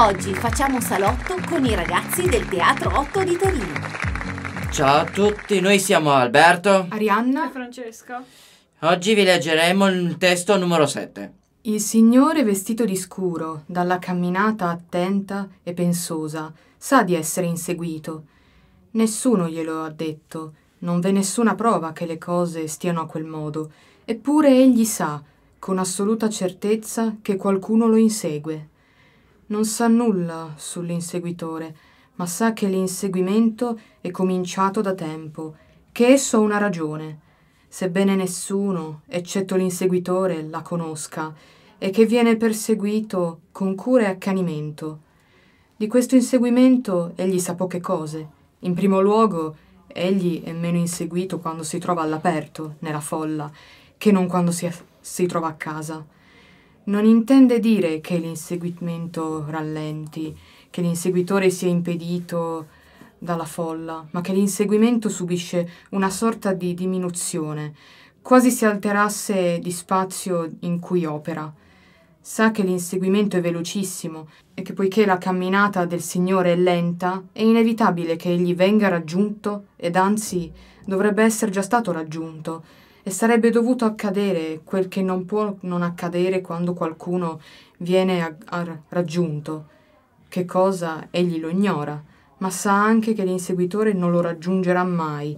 Oggi facciamo salotto con i ragazzi del Teatro 8 di Torino. Ciao a tutti, noi siamo Alberto, Arianna e Francesco. Oggi vi leggeremo il testo numero 7. Il Signore vestito di scuro, dalla camminata attenta e pensosa, sa di essere inseguito. Nessuno glielo ha detto, non v'è nessuna prova che le cose stiano a quel modo, eppure egli sa, con assoluta certezza, che qualcuno lo insegue non sa nulla sull'inseguitore, ma sa che l'inseguimento è cominciato da tempo, che esso ha una ragione, sebbene nessuno, eccetto l'inseguitore, la conosca, e che viene perseguito con cura e accanimento. Di questo inseguimento egli sa poche cose. In primo luogo, egli è meno inseguito quando si trova all'aperto, nella folla, che non quando si, si trova a casa non intende dire che l'inseguimento rallenti, che l'inseguitore sia impedito dalla folla, ma che l'inseguimento subisce una sorta di diminuzione, quasi si alterasse di spazio in cui opera. Sa che l'inseguimento è velocissimo e che poiché la camminata del Signore è lenta, è inevitabile che egli venga raggiunto ed anzi dovrebbe essere già stato raggiunto, e sarebbe dovuto accadere quel che non può non accadere quando qualcuno viene a, a raggiunto. Che cosa egli lo ignora, ma sa anche che l'inseguitore non lo raggiungerà mai,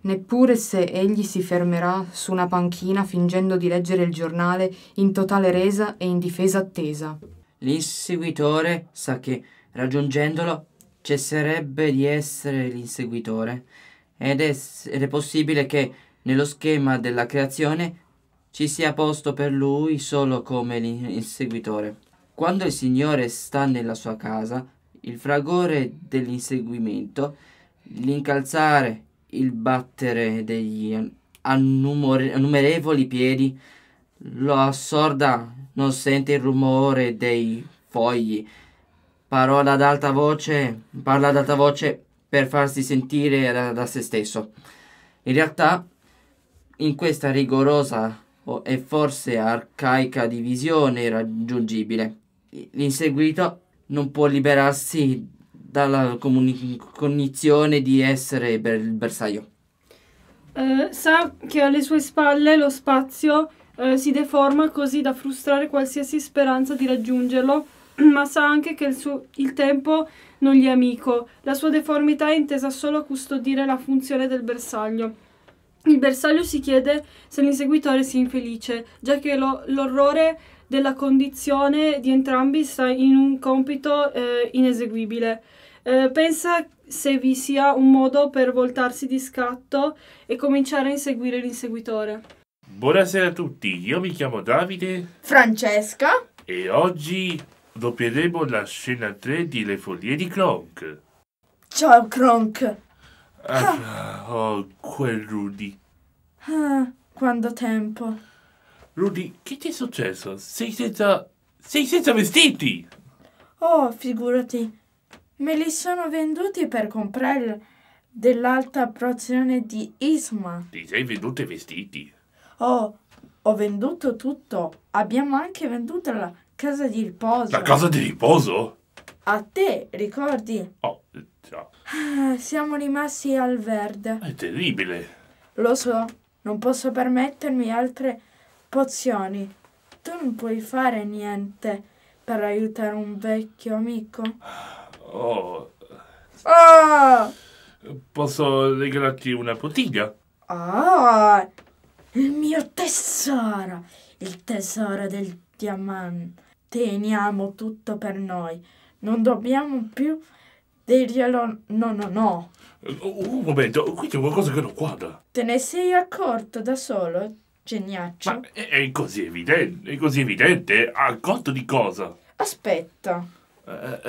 neppure se egli si fermerà su una panchina fingendo di leggere il giornale in totale resa e in difesa attesa. L'inseguitore sa che raggiungendolo cesserebbe di essere l'inseguitore ed, ed è possibile che nello schema della creazione ci sia posto per lui solo come il seguitore. Quando il Signore sta nella sua casa, il fragore dell'inseguimento, l'incalzare, il battere degli innumerevoli piedi, lo assorda, non sente il rumore dei fogli. Parola ad alta voce, parla ad alta voce per farsi sentire da, da se stesso. In realtà in questa rigorosa e forse arcaica divisione irraggiungibile, l'inseguito non può liberarsi dalla cognizione di essere il ber- bersaglio. Eh, sa che alle sue spalle lo spazio eh, si deforma così da frustrare qualsiasi speranza di raggiungerlo, ma sa anche che il, suo, il tempo non gli è amico. La sua deformità è intesa solo a custodire la funzione del bersaglio. Il bersaglio si chiede se l'inseguitore sia infelice, già che lo, l'orrore della condizione di entrambi sta in un compito eh, ineseguibile. Eh, pensa se vi sia un modo per voltarsi di scatto e cominciare a inseguire l'inseguitore. Buonasera a tutti, io mi chiamo Davide. Francesca. E oggi doppieremo la scena 3 di Le Foglie di Kronk. Ciao Kronk! Ah, oh, quel Rudy. Ah, quanto tempo. Rudy, che ti è successo? Sei senza... sei senza vestiti! Oh, figurati. Me li sono venduti per comprare dell'alta porzione di Isma. Ti sei venduto i vestiti? Oh, ho venduto tutto. Abbiamo anche venduto la casa di riposo. La casa di riposo? A te, ricordi? Oh, Ciao. Ah, siamo rimasti al verde. È terribile. Lo so, non posso permettermi altre pozioni. Tu non puoi fare niente per aiutare un vecchio amico. Oh. oh. Posso regalarti una bottiglia? oh, il mio tesoro, il tesoro del diamante. Teniamo tutto per noi. Non dobbiamo più devi dirlo no, no, no. Uh, un momento, qui c'è qualcosa che non quadra. Te ne sei accorto da solo, geniaccio? Ma è, è così evidente, è così evidente. Accorto di cosa? Aspetta. Eh,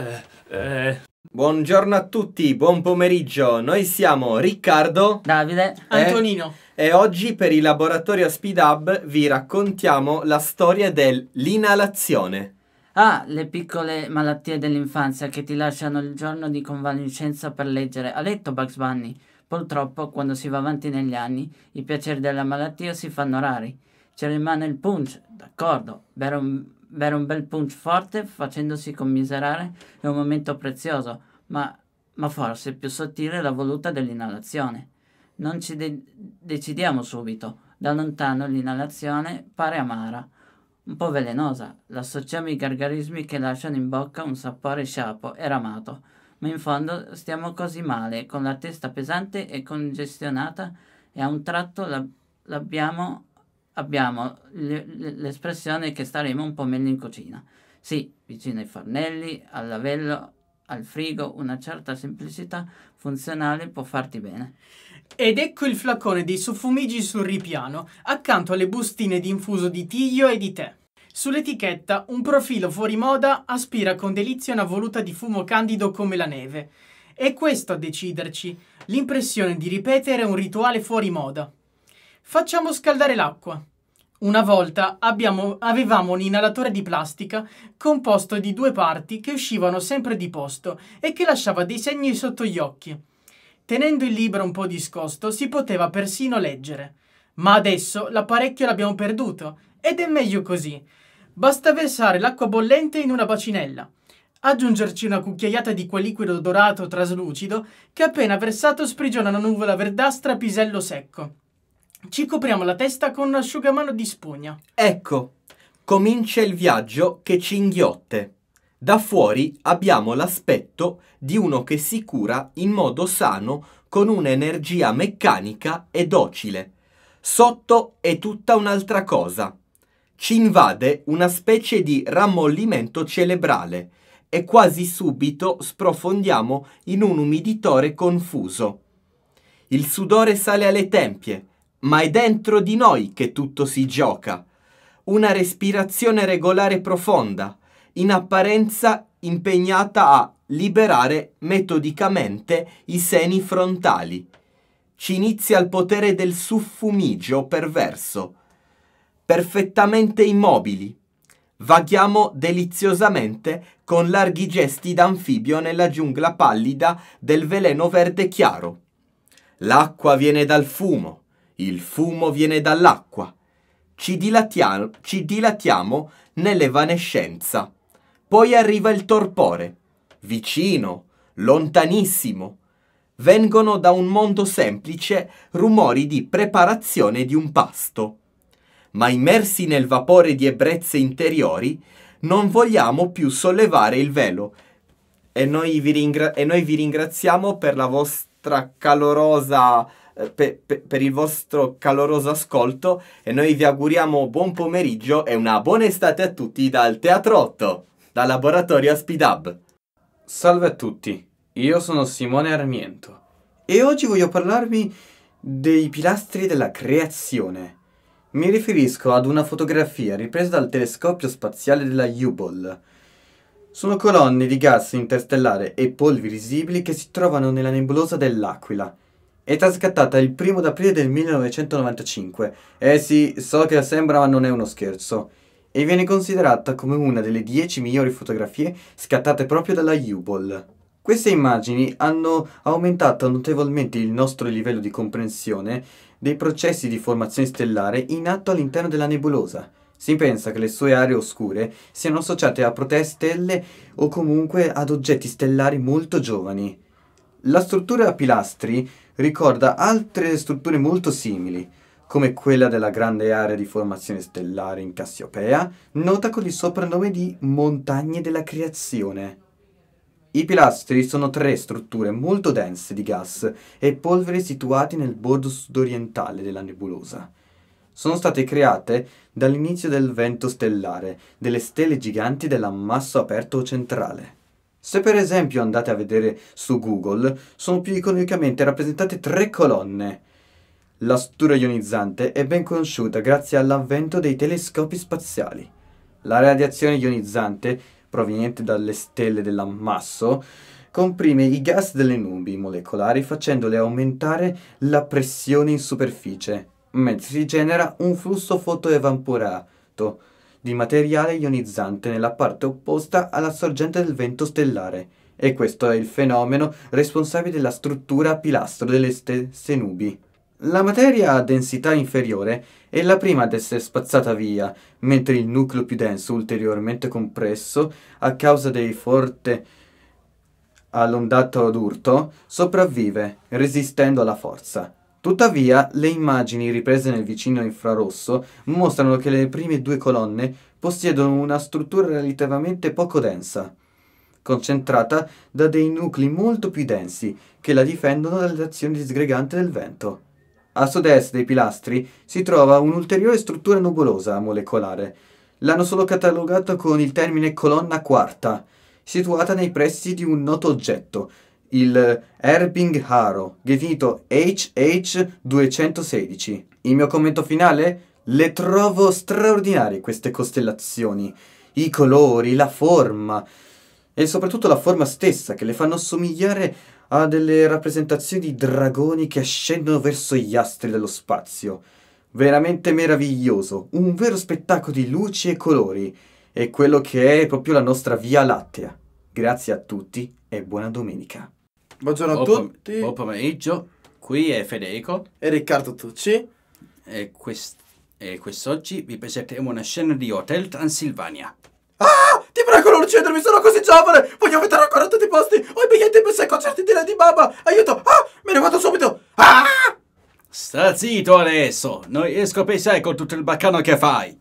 eh, eh. Buongiorno a tutti, buon pomeriggio. Noi siamo Riccardo, Davide, eh, Antonino. E oggi per il laboratorio Speed Hub vi raccontiamo la storia dell'inalazione. Ah, le piccole malattie dell'infanzia che ti lasciano il giorno di convalescenza per leggere. Ha letto Bugs Bunny? Purtroppo, quando si va avanti negli anni, i piaceri della malattia si fanno rari. Ci rimane il punch, d'accordo, bere un, bere un bel punch forte facendosi commiserare è un momento prezioso, ma, ma forse più sottile è la voluta dell'inalazione. Non ci de- decidiamo subito, da lontano l'inalazione pare amara un po' velenosa. L'associamo ai gargarismi che lasciano in bocca un sapore sciapo e ramato. Ma in fondo stiamo così male, con la testa pesante e congestionata e a un tratto l'abbiamo abbiamo l'espressione che staremo un po' meglio in cucina. Sì, vicino ai fornelli, al lavello, al frigo, una certa semplicità funzionale può farti bene. Ed ecco il flaccone dei suffumigi sul ripiano, accanto alle bustine di infuso di tiglio e di tè. Sull'etichetta un profilo fuori moda aspira con delizia una voluta di fumo candido come la neve. È questo a deciderci, l'impressione di ripetere un rituale fuori moda. Facciamo scaldare l'acqua. Una volta abbiamo, avevamo un inalatore di plastica composto di due parti che uscivano sempre di posto e che lasciava dei segni sotto gli occhi. Tenendo il libro un po' discosto si poteva persino leggere. Ma adesso l'apparecchio l'abbiamo perduto ed è meglio così, Basta versare l'acqua bollente in una bacinella, aggiungerci una cucchiaiata di quel liquido dorato traslucido che appena versato sprigiona una nuvola verdastra a pisello secco. Ci copriamo la testa con un asciugamano di spugna. Ecco, comincia il viaggio che ci inghiotte. Da fuori abbiamo l'aspetto di uno che si cura in modo sano con un'energia meccanica e docile. Sotto è tutta un'altra cosa ci invade una specie di rammollimento cerebrale e quasi subito sprofondiamo in un umiditore confuso. Il sudore sale alle tempie, ma è dentro di noi che tutto si gioca. Una respirazione regolare profonda, in apparenza impegnata a liberare metodicamente i seni frontali. Ci inizia il potere del suffumigio perverso, perfettamente immobili. Vaghiamo deliziosamente con larghi gesti d'anfibio nella giungla pallida del veleno verde chiaro. L'acqua viene dal fumo, il fumo viene dall'acqua. Ci, dilatia- ci dilatiamo nell'evanescenza. Poi arriva il torpore, vicino, lontanissimo. Vengono da un mondo semplice rumori di preparazione di un pasto ma immersi nel vapore di ebbrezze interiori, non vogliamo più sollevare il velo. E noi vi, ringra- e noi vi ringraziamo per la vostra calorosa... Per, eh, per, per il vostro caloroso ascolto e noi vi auguriamo buon pomeriggio e una buona estate a tutti dal Teatro 8, dal laboratorio Aspidab. Salve a tutti, io sono Simone Armiento e oggi voglio parlarvi dei pilastri della creazione. Mi riferisco ad una fotografia ripresa dal telescopio spaziale della U-Ball. Sono colonne di gas interstellare e polvi visibili che si trovano nella nebulosa dell'Aquila. È trascattata il 1 d'aprile del 1995. Eh sì, so che sembra ma non è uno scherzo. E viene considerata come una delle 10 migliori fotografie scattate proprio dalla U-Ball. Queste immagini hanno aumentato notevolmente il nostro livello di comprensione dei processi di formazione stellare in atto all'interno della nebulosa. Si pensa che le sue aree oscure siano associate a protee stelle o comunque ad oggetti stellari molto giovani. La struttura a pilastri ricorda altre strutture molto simili, come quella della grande area di formazione stellare in Cassiopea, nota con il soprannome di Montagne della Creazione. I pilastri sono tre strutture molto dense di gas e polvere situate nel bordo sudorientale della nebulosa. Sono state create dall'inizio del vento stellare, delle stelle giganti dell'ammasso aperto centrale. Se per esempio andate a vedere su Google, sono più iconicamente rappresentate tre colonne. La struttura ionizzante è ben conosciuta grazie all'avvento dei telescopi spaziali. La radiazione ionizzante proveniente dalle stelle dell'ammasso, comprime i gas delle nubi molecolari facendole aumentare la pressione in superficie, mentre si genera un flusso fotoevaporato di materiale ionizzante nella parte opposta alla sorgente del vento stellare, e questo è il fenomeno responsabile della struttura a pilastro delle stesse nubi. La materia a densità inferiore è la prima ad essere spazzata via, mentre il nucleo più denso, ulteriormente compresso a causa dei forte all'ondato d'urto, sopravvive, resistendo alla forza. Tuttavia, le immagini riprese nel vicino infrarosso mostrano che le prime due colonne possiedono una struttura relativamente poco densa, concentrata da dei nuclei molto più densi che la difendono dall'azione disgregante del vento. A sud-est dei pilastri si trova un'ulteriore struttura nuvolosa molecolare. L'hanno solo catalogata con il termine colonna quarta, situata nei pressi di un noto oggetto, il Erbing Haro, definito HH216. Il mio commento finale? Le trovo straordinarie queste costellazioni, i colori, la forma e soprattutto la forma stessa che le fanno somigliare ha delle rappresentazioni di dragoni che ascendono verso gli astri dello spazio. Veramente meraviglioso, un vero spettacolo di luci e colori, e quello che è proprio la nostra Via Lattea. Grazie a tutti e buona domenica. Buongiorno a buon tutti. Buon pomeriggio, qui è Federico e Riccardo Tucci e, quest- e quest'oggi vi presenteremo una scena di Hotel Transilvania. Ah! uccidermi, sono così giovane! Voglio vedere ancora tutti i posti! Ho i biglietti per sei concerti di Lady Baba! Aiuto! Ah! Me ne vado subito! Ah! Sta zitto adesso! Non riesco a pensare con tutto il baccano che fai!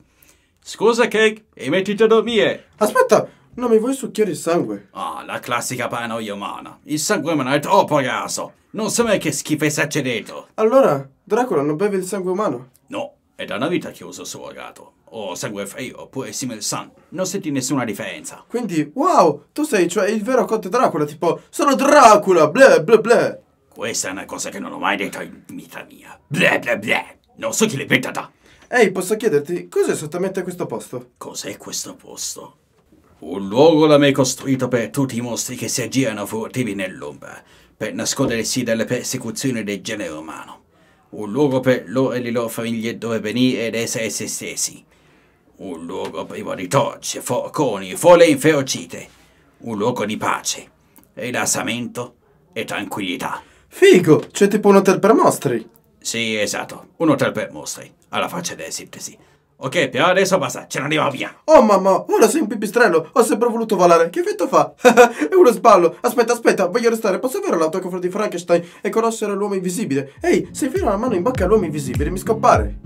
Scusa, Cake, e mettiti a dormire! Aspetta! Non mi vuoi succhiare il sangue? Ah, la classica paranoia umana. Il sangue umano è troppo grasso! Non so mai che schifo c'è dentro! Allora, Dracula non beve il sangue umano? No, è da una vita che uso gatto. O sangue freddo, oppure simil sun. Non senti nessuna differenza. Quindi, wow, tu sei cioè il vero conte Dracula, tipo, sono Dracula, bleh, bleh, bleh. Questa è una cosa che non ho mai detto in vita mia. Bleh, bleh, bleh. Non so chi l'è pentata. Ehi, posso chiederti, cos'è esattamente questo posto? Cos'è questo posto? Un luogo da me costruito per tutti i mostri che si aggirano furtivi nell'ombra, per nascondersi dalle persecuzioni del genere umano un luogo per loro e le loro famiglie dove venire ed essere se stessi, un luogo privo di torce, forconi, folle inferocite, un luogo di pace, rilassamento e tranquillità. Figo, c'è tipo un hotel per mostri. Sì, esatto, un hotel per mostri, alla faccia della sintesi. Ok, però adesso basta, ce ne andiamo via. Oh mamma, ora sei un pipistrello, ho sempre voluto volare, che effetto fa? È uno sballo. Aspetta, aspetta, voglio restare, posso avere l'autografo di Frankenstein e conoscere l'uomo invisibile? Ehi, se infilo la mano in bocca all'uomo invisibile mi scompare.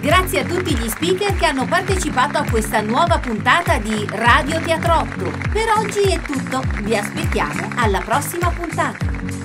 Grazie a tutti gli speaker che hanno partecipato a questa nuova puntata di Radio Teatrotto. Per oggi è tutto, vi aspettiamo alla prossima puntata.